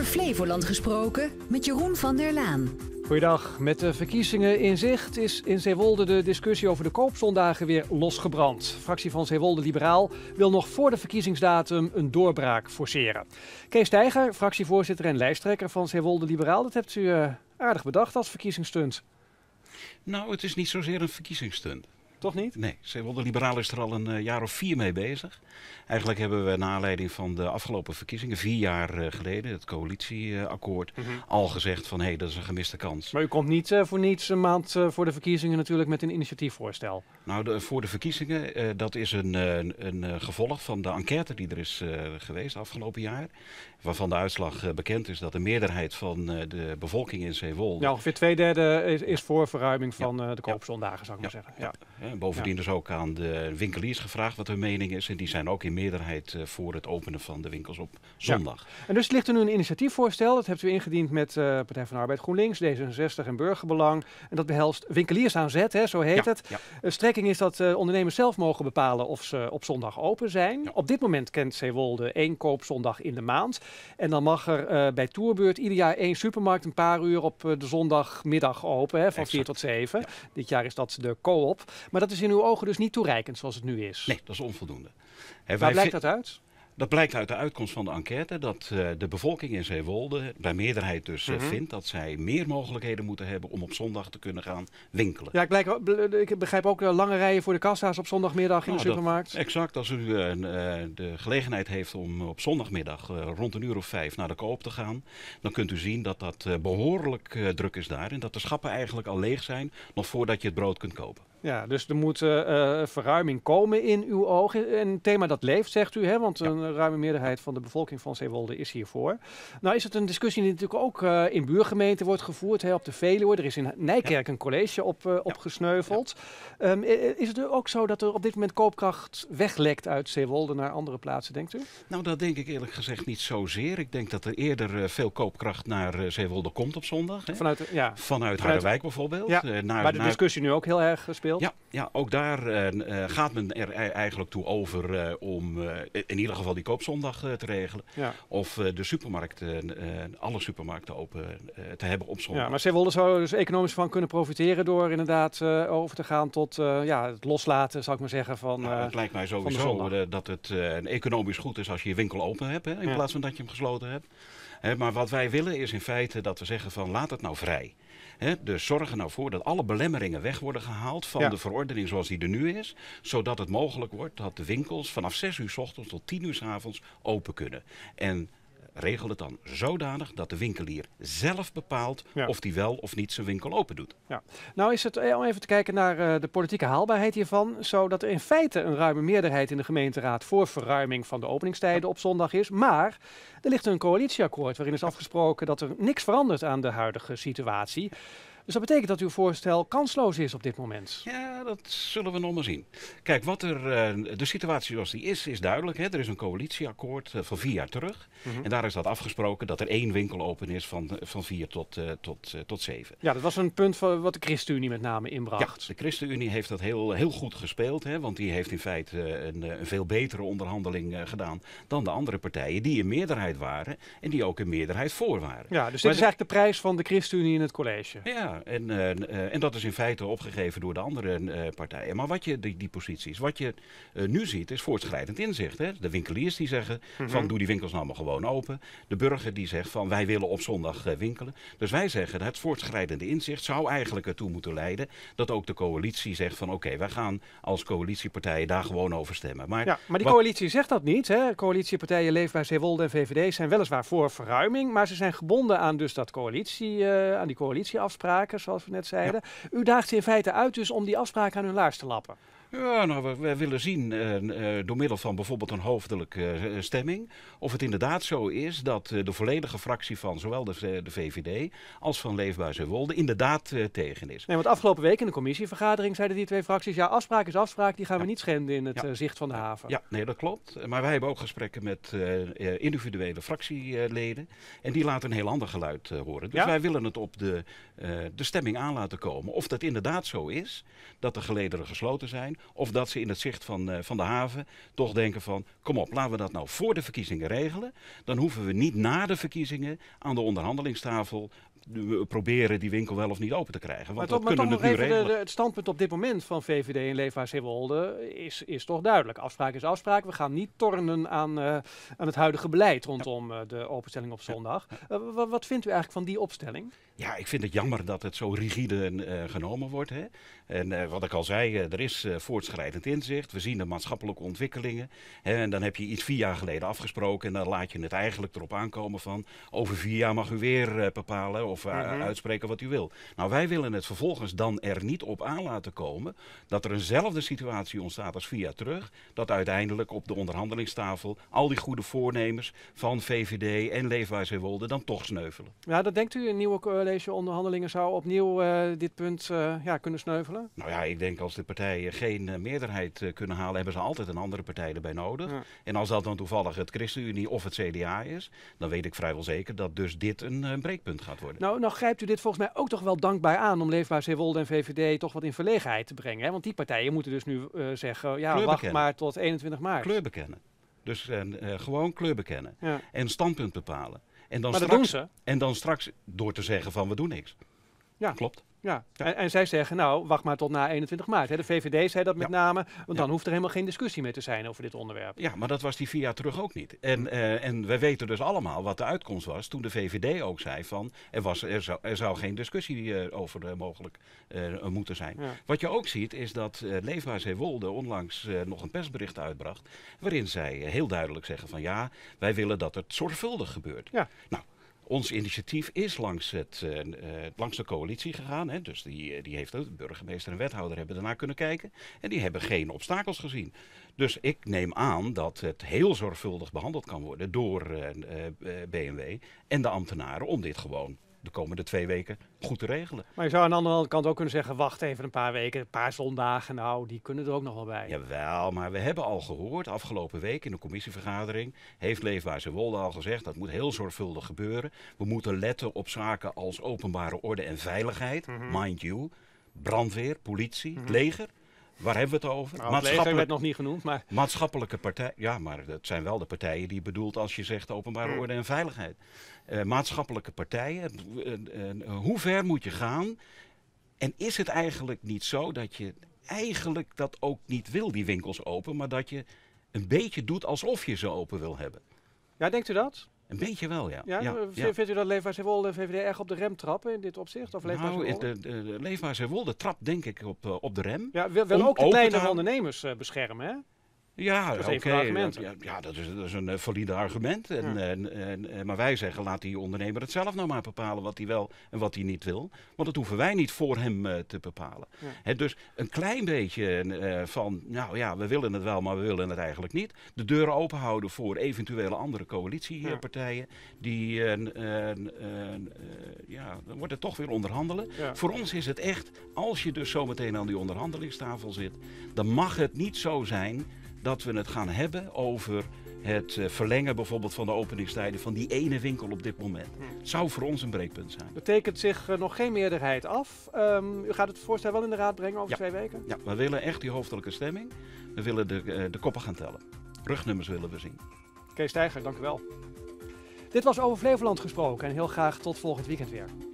Over Flevoland gesproken met Jeroen van der Laan. Goeiedag. Met de verkiezingen in zicht is in Zeewolde de discussie over de koopzondagen weer losgebrand. fractie van Zeewolde Liberaal wil nog voor de verkiezingsdatum een doorbraak forceren. Kees Tijger, fractievoorzitter en lijsttrekker van Zeewolde Liberaal, dat hebt u eh, aardig bedacht als verkiezingsstunt. Nou, het is niet zozeer een verkiezingsstunt. Toch niet? Nee, de Liberalen is er al een eh, jaar of vier mee bezig. Eigenlijk hebben we naar aanleiding van de afgelopen verkiezingen, vier jaar eh, geleden, het coalitieakkoord, mhm. al gezegd van hé, hey, dat is een gemiste kans. Maar u komt niet eh, voor niets een maand voor de verkiezingen natuurlijk met een initiatiefvoorstel. Nou, voor de verkiezingen, dat is een, een gevolg van de enquête die er is geweest afgelopen jaar. Waarvan de uitslag bekend is dat de meerderheid van de bevolking in Zeewolde... Ja, ongeveer twee derde is, voor verruiming van de koopzondagen, zou ik maar zeggen. Ja. Bovendien is ook aan de winkeliers gevraagd wat hun mening is. En die zijn ook in meerderheid eh, voor het openen van de winkels op zondag. En dus ligt er nu een initiatiefvoorstel. Dat hebt u ingediend met eh, Partij van de Arbeid GroenLinks, D66 en Burgerbelang. En dat behelst winkeliers aan zet, hè, zo heet het. Eh, strekking is dat ondernemers zelf mogen bepalen of ze op zondag open zijn. Op dit moment kent Zeewolde één koopzondag in de maand. En dan mag er bij Tourbeurt ieder jaar één supermarkt een paar uur op de zondagmiddag open. Hè, van 4 tot 7. Dit jaar is dat de co-op dat is in uw ogen dus niet toereikend zoals het nu is? Nee, dat is onvoldoende. Waar blijkt dat uit? Dat blijkt uit de uitkomst van de enquête dat eh, de bevolking in Zeewolde, bij meerderheid dus, eh, mhm. vindt dat zij meer mogelijkheden moeten hebben om op zondag te kunnen gaan winkelen. Ja, ik, eh, ik begrijp ook lange rijen voor de kassa's op zondagmiddag in nou, de supermarkt. exact, als u de gelegenheid heeft om op zondagmiddag rond een uur of vijf naar de koop te gaan, dan kunt u zien dat dat behoorlijk druk is daar en dat de schappen eigenlijk al leeg zijn nog voordat je het brood kunt kopen. Ja, dus er moet eh, eh, verruiming komen in uw ogen. Een thema dat leeft, zegt u, hè? want een ruime meerderheid van de bevolking van Zeewolde is hiervoor. Nou is het een discussie die natuurlijk ook eh, in buurgemeenten wordt gevoerd, hè, op de Veluwe. Er is in Nijkerk een college op, opgesneuveld. Ehm, is het ook zo dat er op dit moment koopkracht weglekt uit Zeewolde naar andere plaatsen, denkt u? Nou, dat denk ik eerlijk gezegd niet zozeer. Ik denk dat er eerder veel koopkracht naar Zeewolde komt op zondag. Hè? Vanuit, ja. Vanuit, Harderwijk bijvoorbeeld. Maar Naar, de discussie nu ook heel erg gespeeld ja, ja ook daar eh, eh, gaat men er eigenlijk toe over eh, om in ieder geval die koopzondag te regelen. Ja. Of de supermarkten, alle supermarkten open te hebben op zondag. Ja, maar ze zou er dus economisch van kunnen profiteren door inderdaad over te gaan tot ja, het loslaten, zou ik maar zeggen, van nou, Het lijkt mij sowieso dat het economisch goed is als je je winkel open hebt, hè, in plaats van dat je hem gesloten hebt. Hè, maar wat wij willen is in feite dat we zeggen van laat het nou vrij dus zorg er nou voor dat alle belemmeringen weg worden gehaald van de verordening zoals die er nu is. Zodat het mogelijk wordt dat de winkels vanaf 6 uur s ochtends tot 10 uur s avonds open kunnen. En regel het dan zodanig dat de winkelier zelf bepaalt of hij wel of niet zijn winkel open doet. Ja. Nou is het, eh, om even te kijken naar eh, de politieke haalbaarheid hiervan, zodat er in feite een ruime meerderheid in de gemeenteraad voor verruiming van de openingstijden op zondag is. Maar er ligt een coalitieakkoord waarin is afgesproken dat er niks verandert aan de huidige situatie. Dus dat betekent dat uw voorstel kansloos is op dit moment. Ja, dat zullen we nog maar zien. Kijk, wat er, eh, de situatie zoals die is, is duidelijk. Hè. Er is een coalitieakkoord eh, van vier jaar terug. Mhm. En daar is dat afgesproken dat er één winkel open is van, eh, van vier tot, uh, tot, tot zeven. Ja, dat was een punt van, wat de ChristenUnie met name inbracht. de ChristenUnie heeft dat heel, heel goed gespeeld. Hè, want die heeft in feite een, een veel betere onderhandeling gedaan dan de andere partijen. Die in meerderheid waren en die ook in meerderheid voor waren. Ja, dus dit is eigenlijk de prijs van de ChristenUnie in het college. Ja, eh, en, eh, eh, en dat is in feite opgegeven door de andere partijen. Maar wat je, die, die posities, wat je nu ziet, is voortschrijdend inzicht. Hè? De winkeliers die zeggen van mhm. doe die winkels nou maar gewoon open. De burger die zegt van wij willen op zondag winkelen. Dus wij zeggen het voortschrijdende inzicht zou eigenlijk ertoe moeten leiden dat ook de coalitie zegt van oké, wij gaan als coalitiepartijen daar gewoon over stemmen. Maar, ja, maar die coalitie zegt dat niet. Hè? Coalitiepartijen Leefbaar Zeewolde en VVD zijn weliswaar voor verruiming, maar ze zijn gebonden aan dus dat coalitie, aan die coalitieafspraak afspraken, zoals we net zeiden. U daagt ze in feite uit dus om die afspraak aan hun laars te lappen. Ja, nou, we, willen zien eh, eh, door middel van bijvoorbeeld een hoofdelijke eh, stemming of het inderdaad zo is dat de volledige fractie van zowel de, de VVD als van Leefbaar Zeewolde inderdaad tegen is. Nee, want afgelopen week in de commissievergadering zeiden die twee fracties, ja, afspraak is afspraak, die gaan we niet schenden in het zicht van de haven. Ja, nee, dat klopt. Maar wij hebben ook gesprekken met individuele fractieleden en die laten een heel ander geluid horen. Dus wij willen het op de, de stemming aan laten komen of dat inderdaad zo is dat de gelederen gesloten zijn of dat ze in het zicht van, eh, van de haven toch denken van, kom op, laten we dat nou voor de verkiezingen regelen. Dan hoeven we niet na de verkiezingen aan de onderhandelingstafel proberen die winkel wel of niet open te krijgen. Want dat kunnen toch nog even de, het standpunt op dit moment van VVD en Leefbaar Zeewolde is, is toch duidelijk. Afspraak is afspraak. We gaan niet tornen aan, eh, aan het huidige beleid rondom eh, de openstelling op zondag. Eh, wat vindt u eigenlijk van die opstelling? Ja, ik vind het jammer dat het zo rigide genomen wordt. Hè? En wat ik al zei, er is voortschrijdend inzicht. We zien de maatschappelijke ontwikkelingen. Hè, en dan heb je iets vier jaar geleden afgesproken en dan laat je het eigenlijk erop aankomen van over vier jaar mag u weer bepalen of eh, mhm. uitspreken wat u wil. Nou, wij willen het vervolgens dan er niet op aan laten komen dat er eenzelfde situatie ontstaat als via terug. Dat uiteindelijk op de onderhandelingstafel al die goede voornemers van VVD en Leefbaar Zeewolde dan toch sneuvelen. Ja, dat denkt u, een nieuwe college onderhandelingen zou opnieuw eh, dit punt eh, ja, kunnen sneuvelen? Nou ja, ik denk als de partijen geen meerderheid kunnen halen, hebben ze altijd een andere partij erbij nodig. En als dat dan toevallig het ChristenUnie of het CDA is, dan weet ik vrijwel zeker dat dus dit een, een breekpunt gaat worden. Nou, nou grijpt u dit volgens mij ook toch wel dankbaar aan om Leefbaar Zeewolde en VVD toch wat in verlegenheid te brengen. Hè? Want die partijen moeten dus nu eh, zeggen, ja, wacht maar tot 21 maart. Kleur bekennen. Dus eh, eh, gewoon kleur bekennen. En standpunt bepalen. En dan straks, En dan straks door te zeggen van we doen niks. Ja. Klopt. Ja, en, zij zeggen nou, wacht maar tot na 21 maart. Hè. De VVD zei dat met name, want dan hoeft er helemaal geen discussie meer te zijn over dit onderwerp. Ja, maar dat was die vier jaar terug ook niet. En, uh, en we weten dus allemaal wat de uitkomst was toen de VVD ook zei van, er, was, er, zou, er zou geen discussie eh, over uh, mogelijk moeten zijn. Wat je ook ziet is dat Leefbaar Wolde onlangs nog een persbericht uitbracht, waarin zij heel duidelijk zeggen van ja, wij willen dat het zorgvuldig gebeurt. Ja. Nou, ons initiatief is langs, het, eh, eh, langs de coalitie gegaan. Hè. Dus die, eh, die heeft de burgemeester en wethouder hebben ernaar kunnen kijken. En die hebben geen obstakels gezien. Dus ik neem aan dat het heel zorgvuldig behandeld kan worden door BMW en de ambtenaren om dit gewoon de komende twee weken goed te regelen. Maar je zou aan de andere kant ook kunnen zeggen, wacht even een paar weken, een paar zondagen, nou, die kunnen er ook nog wel bij. Jawel, maar we hebben al gehoord, afgelopen week in de commissievergadering, heeft Leefbaar Wolde al gezegd, dat moet heel zorgvuldig gebeuren. We moeten letten op zaken als openbare orde en veiligheid, mhm. mind you, brandweer, politie, mhm. leger. Waar hebben we het over? Nou, werd nog niet genoemd, maar... Maatschappelijke partijen, ja, maar dat zijn wel de partijen die bedoelt als je zegt openbare mm. orde en veiligheid. Eh, maatschappelijke partijen, eh, eh, hoe ver moet je gaan? En is het eigenlijk niet zo dat je eigenlijk dat ook niet wil, die winkels open, maar dat je een beetje doet alsof je ze open wil hebben? Ja, denkt u dat? Een beetje wel, ja. ja, vindt u dat Leefbaar de VVD erg op de rem trappen in dit opzicht? Of Leefbaar nou, de, de, Leefbaar trapt denk ik op, eh, op de rem. Ja, wil, ook de kleine ondernemers eh, beschermen, hè? Ja, dat is Ja, ja, dat, is, dat is een eh, valide argument. En, eh, eh, maar wij zeggen, laat die ondernemer het zelf nou maar bepalen wat hij wel en wat hij niet wil. Want dat hoeven wij niet voor hem te bepalen. Ja. dus een klein beetje van, nou ja, we willen het wel, maar we willen het eigenlijk niet. De deuren open houden voor eventuele andere coalitiepartijen. Die, uh, ja, dan wordt het toch weer onderhandelen. Voor ons is het echt, als je dus zometeen aan die onderhandelingstafel zit, dan mag het niet zo zijn dat we het gaan hebben over het eh, verlengen bijvoorbeeld van de openingstijden van die ene winkel op dit moment. Hmm. zou voor ons een breekpunt zijn. Betekent zich eh, nog geen meerderheid af. Ehm, u gaat het voorstel wel in de raad brengen over twee weken? Ja, we willen echt die hoofdelijke stemming. We willen de, eh, de koppen gaan tellen. Rugnummers willen we zien. Kees Steiger, dank u wel. Dit was over Flevoland gesproken en heel graag tot volgend weekend weer.